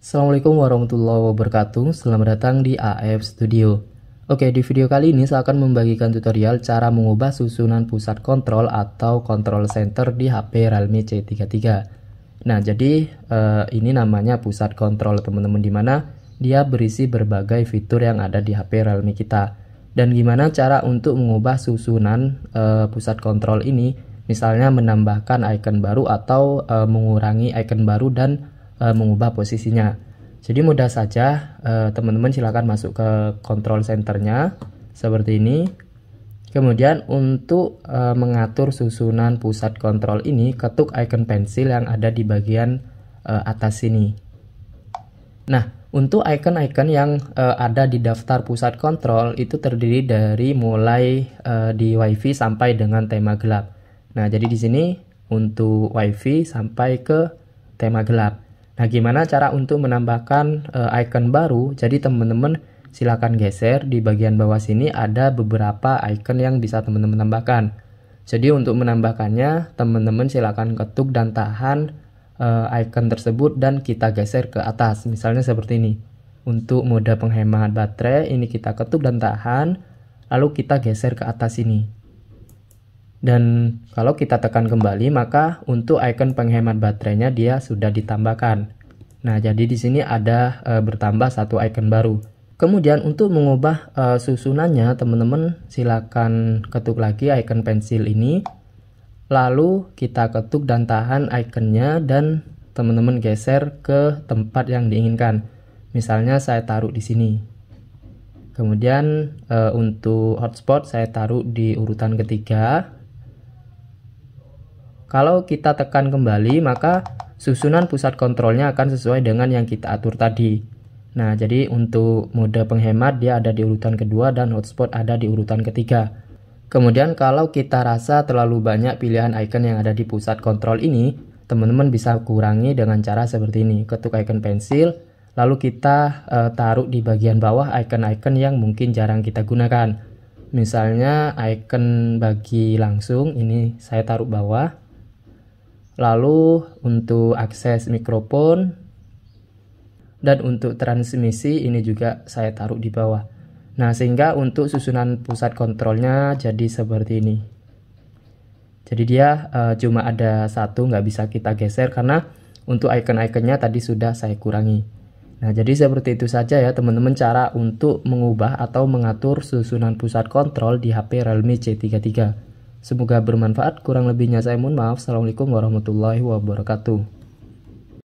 Assalamualaikum warahmatullahi wabarakatuh, selamat datang di AF Studio. Oke, di video kali ini saya akan membagikan tutorial cara mengubah susunan pusat kontrol atau control center di HP Realme C33. Nah, jadi eh, ini namanya pusat kontrol teman-teman di mana dia berisi berbagai fitur yang ada di HP Realme kita. Dan gimana cara untuk mengubah susunan eh, pusat kontrol ini, misalnya menambahkan icon baru atau e, mengurangi icon baru dan uh, mengubah posisinya. Jadi mudah saja eh, teman-teman silakan masuk ke control centernya seperti ini. Kemudian untuk uh, mengatur susunan pusat kontrol ini ketuk icon pensil yang ada di bagian uh, atas sini. Nah, untuk icon-icon yang uh, ada di daftar pusat kontrol itu terdiri dari mulai uh, di WiFi sampai dengan tema gelap. Nah, jadi di sini untuk WiFi sampai ke tema gelap. Nah, gimana cara untuk menambahkan uh, icon baru? Jadi teman-teman silakan geser di bagian bawah sini ada beberapa icon yang bisa teman-teman tambahkan. Jadi untuk menambahkannya, teman-teman silakan ketuk dan tahan uh, icon tersebut dan kita geser ke atas. Misalnya seperti ini. Untuk mode penghemat baterai ini kita ketuk dan tahan, lalu kita geser ke atas ini. Dan kalau kita tekan kembali, maka untuk icon penghemat baterainya dia sudah ditambahkan. Nah, jadi di sini ada e, bertambah satu icon baru. Kemudian untuk mengubah e, susunannya, teman-teman silakan ketuk lagi icon pensil ini. Lalu kita ketuk dan tahan iconnya dan teman-teman geser ke tempat yang diinginkan. Misalnya saya taruh di sini. Kemudian e, untuk hotspot saya taruh di urutan ketiga kalau kita tekan kembali, maka susunan pusat kontrolnya akan sesuai dengan yang kita atur tadi. Nah, jadi untuk mode penghemat dia ada di urutan kedua dan hotspot ada di urutan ketiga. Kemudian kalau kita rasa terlalu banyak pilihan icon yang ada di pusat kontrol ini, teman-teman bisa kurangi dengan cara seperti ini. Ketuk icon pensil, lalu kita e, taruh di bagian bawah icon-icon yang mungkin jarang kita gunakan. Misalnya icon bagi langsung ini saya taruh bawah. Lalu untuk akses mikrofon dan untuk transmisi ini juga saya taruh di bawah. Nah, sehingga untuk susunan pusat kontrolnya jadi seperti ini. Jadi dia uh, cuma ada satu nggak bisa kita geser karena untuk icon-iconnya tadi sudah saya kurangi. Nah, jadi seperti itu saja ya teman-teman cara untuk mengubah atau mengatur susunan pusat kontrol di HP Realme C33. Semoga bermanfaat. Kurang lebihnya saya mohon maaf. Assalamualaikum warahmatullahi wabarakatuh.